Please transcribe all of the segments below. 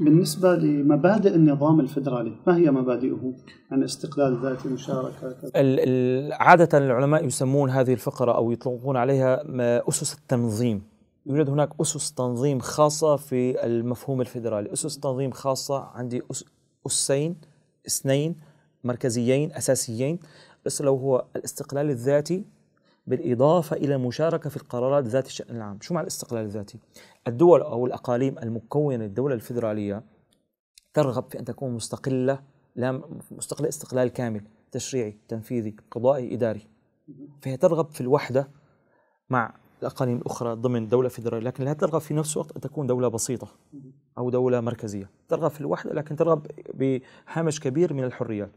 بالنسبة لمبادئ النظام الفدرالي ما هي مبادئه عن استقلال ذاتي مشاركة عادة العلماء يسمون هذه الفقرة أو يطلقون عليها أسس التنظيم يوجد هناك أسس تنظيم خاصة في المفهوم الفدرالي أسس تنظيم خاصة عندي أس أسين اثنين مركزيين أساسيين بس لو هو الاستقلال الذاتي بالإضافة إلى المشاركة في القرارات ذات الشأن العام شو مع الاستقلال الذاتي؟ الدول أو الأقاليم المكونة للدولة الفيدرالية ترغب في أن تكون مستقلة لا مستقلة استقلال كامل تشريعي تنفيذي قضائي إداري فهي ترغب في الوحدة مع الأقاليم الأخرى ضمن دولة فيدرالية لكن لا ترغب في نفس الوقت أن تكون دولة بسيطة أو دولة مركزية ترغب في الوحدة لكن ترغب بهامش كبير من الحريات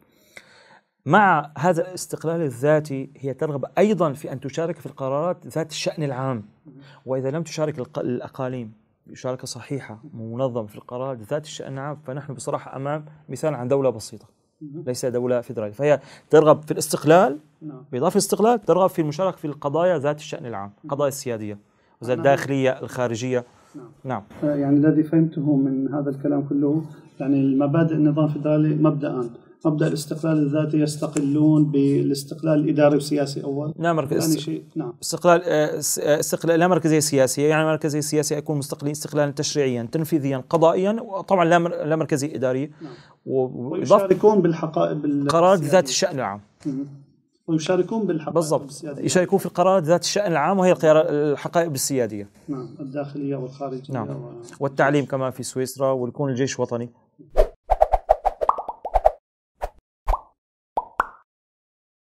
مع هذا الاستقلال الذاتي هي ترغب ايضا في ان تشارك في القرارات ذات الشان العام واذا لم تشارك الاقاليم مشاركه صحيحه منظمه في القرارات ذات الشان العام فنحن بصراحه امام مثال عن دوله بسيطه ليس دوله فيدراليه فهي ترغب في الاستقلال نعم. باضافه الاستقلال ترغب في المشاركه في القضايا ذات الشان العام القضايا السياديه نعم. الداخليه الخارجيه نعم. نعم. يعني الذي فهمته من هذا الكلام كله يعني المبادئ النظام الفيدرالي مبدأ مبدا الاستقلال الذاتي يستقلون بالاستقلال الاداري والسياسي اول لا مركز ثاني شيء نعم استقلال آه، آه، استقلال لا مركزيه سياسيه يعني مركزيه سياسيه يكون مستقلين استقلالا تشريعيا تنفيذيا قضائيا وطبعا لا لا مركزيه اداريه نعم. ويشاركون بالحقائب القرارات ذات الشان العام ويشاركون بالحقائب بالضبط السيادية. يشاركون في القرارات ذات الشأن العام وهي الحقائب السيادية نعم الداخلية والخارجية نعم. و... والتعليم كمان في سويسرا ويكون الجيش وطني